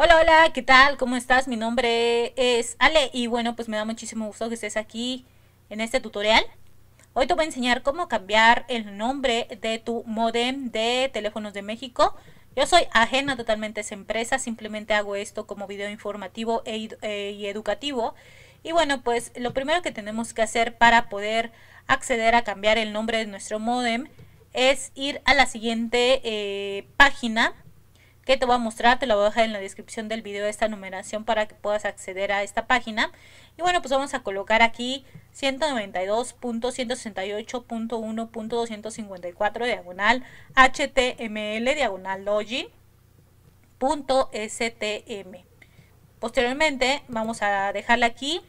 Hola, hola, ¿qué tal? ¿Cómo estás? Mi nombre es Ale y bueno, pues me da muchísimo gusto que estés aquí en este tutorial. Hoy te voy a enseñar cómo cambiar el nombre de tu modem de teléfonos de México. Yo soy ajena totalmente a esa empresa, simplemente hago esto como video informativo e e, y educativo. Y bueno, pues lo primero que tenemos que hacer para poder acceder a cambiar el nombre de nuestro modem es ir a la siguiente eh, página que te voy a mostrar, te la voy a dejar en la descripción del video esta numeración para que puedas acceder a esta página. Y bueno, pues vamos a colocar aquí 192.168.1.254 diagonal HTML diagonal login punto STM. Posteriormente vamos a dejarla aquí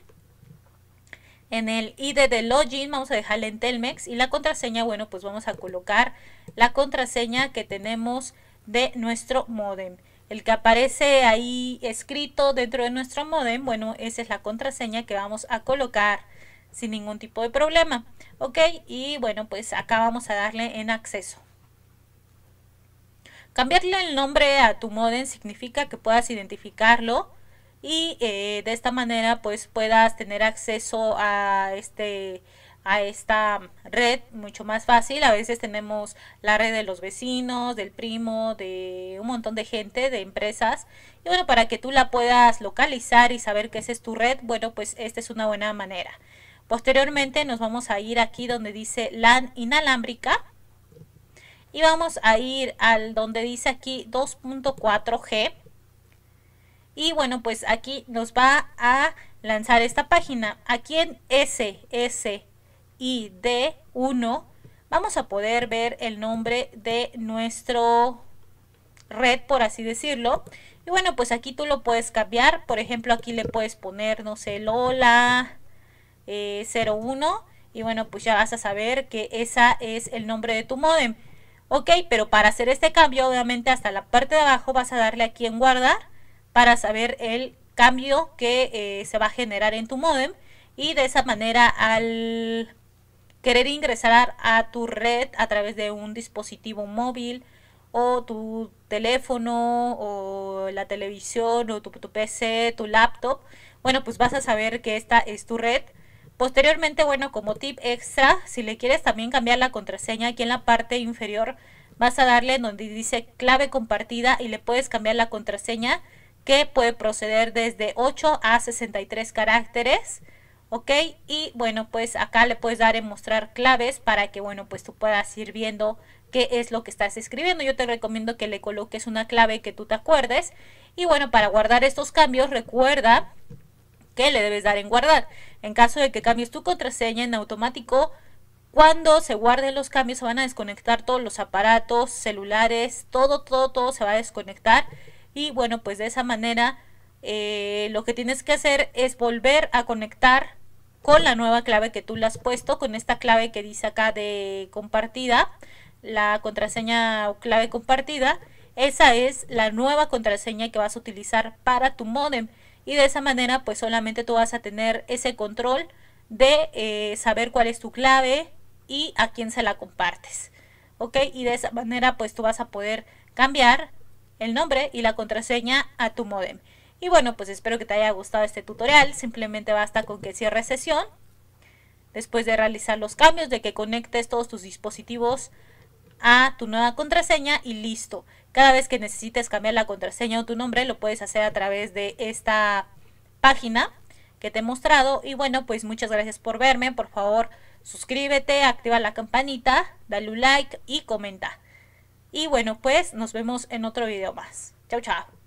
en el ID de login vamos a dejarle en Telmex y la contraseña, bueno, pues vamos a colocar la contraseña que tenemos de nuestro modem. El que aparece ahí escrito dentro de nuestro modem, bueno, esa es la contraseña que vamos a colocar sin ningún tipo de problema. Ok, y bueno, pues acá vamos a darle en acceso. Cambiarle el nombre a tu modem significa que puedas identificarlo y eh, de esta manera pues puedas tener acceso a este a esta red mucho más fácil. A veces tenemos la red de los vecinos, del primo, de un montón de gente, de empresas. Y bueno, para que tú la puedas localizar y saber que esa es tu red, bueno, pues esta es una buena manera. Posteriormente nos vamos a ir aquí donde dice LAN inalámbrica. Y vamos a ir al donde dice aquí 2.4G. Y bueno, pues aquí nos va a lanzar esta página. Aquí en SS y D1, vamos a poder ver el nombre de nuestro red, por así decirlo. Y bueno, pues aquí tú lo puedes cambiar. Por ejemplo, aquí le puedes poner, no sé, Lola 01. Eh, y bueno, pues ya vas a saber que esa es el nombre de tu modem. Ok, pero para hacer este cambio, obviamente hasta la parte de abajo vas a darle aquí en guardar para saber el cambio que eh, se va a generar en tu modem. Y de esa manera al querer ingresar a tu red a través de un dispositivo móvil o tu teléfono o la televisión o tu, PC, tu laptop, bueno, pues vas a saber que esta es tu red. Posteriormente, bueno, como tip extra, si le quieres también cambiar la contraseña, aquí en la parte inferior vas a darle donde dice clave compartida y le puedes cambiar la contraseña que puede proceder desde 8 a 63 caracteres ok y bueno pues acá le puedes dar en mostrar claves para que bueno pues tú puedas ir viendo qué es lo que estás escribiendo yo te recomiendo que le coloques una clave que tú te acuerdes y bueno para guardar estos cambios recuerda que le debes dar en guardar en caso de que cambies tu contraseña en automático cuando se guarden los cambios se van a desconectar todos los aparatos celulares todo todo todo se va a desconectar y bueno pues de esa manera eh, lo que tienes que hacer es volver a conectar con la nueva clave que tú le has puesto, con esta clave que dice acá de compartida, la contraseña o clave compartida. Esa es la nueva contraseña que vas a utilizar para tu modem. Y de esa manera, pues solamente tú vas a tener ese control de eh, saber cuál es tu clave y a quién se la compartes. ¿Ok? Y de esa manera, pues tú vas a poder cambiar el nombre y la contraseña a tu modem. Y bueno, pues espero que te haya gustado este tutorial. Simplemente basta con que cierres sesión. Después de realizar los cambios, de que conectes todos tus dispositivos a tu nueva contraseña y listo. Cada vez que necesites cambiar la contraseña o tu nombre, lo puedes hacer a través de esta página que te he mostrado. Y bueno, pues muchas gracias por verme. Por favor, suscríbete, activa la campanita, dale un like y comenta. Y bueno, pues nos vemos en otro video más. Chao, chao.